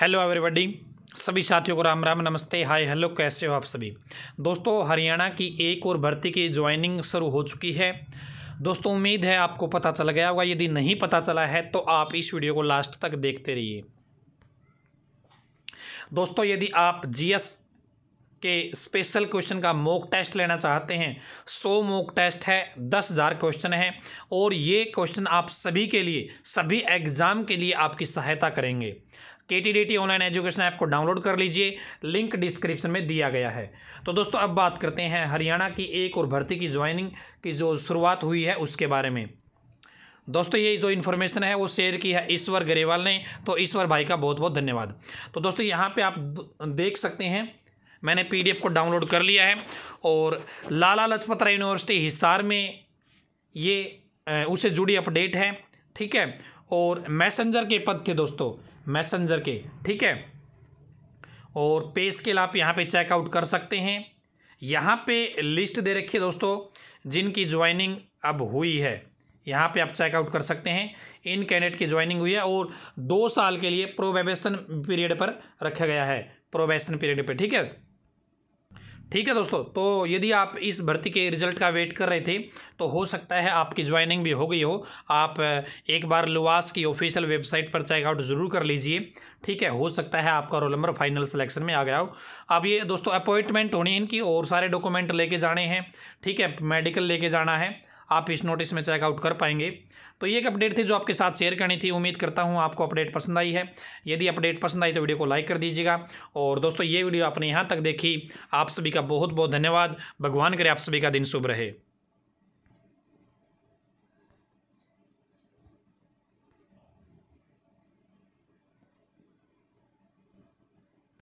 hello everybody सभी साथियों को राम राम नमस्ते हाय हेलो कैसे हो आप सभी दोस्तों हरियाणा की एक और भर्ती की ज्वाइनिंग शुरू हो चुकी है दोस्तों उम्मीद है आपको पता चल गया होगा यदि नहीं पता चला है तो आप इस वीडियो को लास्ट तक देखते रहिए दोस्तों यदि आप जीएस के स्पेशल क्वेश्चन का मॉक टेस्ट लेना चाहते हैं सौ मॉक टेस्ट है दस हज़ार क्वेश्चन है और ये क्वेश्चन आप सभी के लिए सभी एग्ज़ाम के लिए आपकी सहायता करेंगे के T D T online education app को डाउनलोड कर लीजिए लिंक डिस्क्रिप्शन में दिया गया है तो दोस्तों अब बात करते हैं हरियाणा की एक और भर्ती की ज्वाइनिंग की जो शुरुआत हुई है उसके बारे में दोस्तों ये जो इन्फॉर्मेशन है वो शेयर की है ईश्वर गरेवाल ने तो ईश्वर भाई का बहुत बहुत धन्यवाद तो दोस्तों यहाँ पे आप देख सकते हैं मैंने पीडीएफ को डाउनलोड कर लिया है और लाला लाजपत राय यूनिवर्सिटी हिसार में ये उससे जुड़ी अपडेट है ठीक है और मैसेंजर के पद थे दोस्तों मैसेंजर के ठीक है और पे स्केल आप यहाँ पे चेकआउट कर सकते हैं यहाँ पे लिस्ट दे रखी है दोस्तों जिनकी ज्वाइनिंग अब हुई है यहाँ पे आप चेकआउट कर सकते हैं इन कैंडिडेट की ज्वाइनिंग हुई है और दो साल के लिए प्रोबेबेशन पीरियड पर रखा गया है प्रोबेशन पीरियड पे ठीक है ठीक है दोस्तों तो यदि आप इस भर्ती के रिजल्ट का वेट कर रहे थे तो हो सकता है आपकी ज्वाइनिंग भी हो गई हो आप एक बार लुवास की ऑफिशियल वेबसाइट पर चेकआउट ज़रूर कर लीजिए ठीक है हो सकता है आपका रोल नंबर फाइनल सिलेक्शन में आ गया हो अब ये दोस्तों अपॉइंटमेंट होनी है इनकी और सारे डॉक्यूमेंट लेके जाने हैं ठीक है मेडिकल लेके जाना है आप इस नोटिस में चेकआउट कर पाएंगे तो ये एक अपडेट थी जो आपके साथ शेयर करनी थी उम्मीद करता हूँ आपको अपडेट पसंद आई है यदि अपडेट पसंद आई तो वीडियो को लाइक कर दीजिएगा और दोस्तों ये वीडियो आपने यहाँ तक देखी आप सभी का बहुत बहुत धन्यवाद भगवान करे आप सभी का दिन शुभ रहे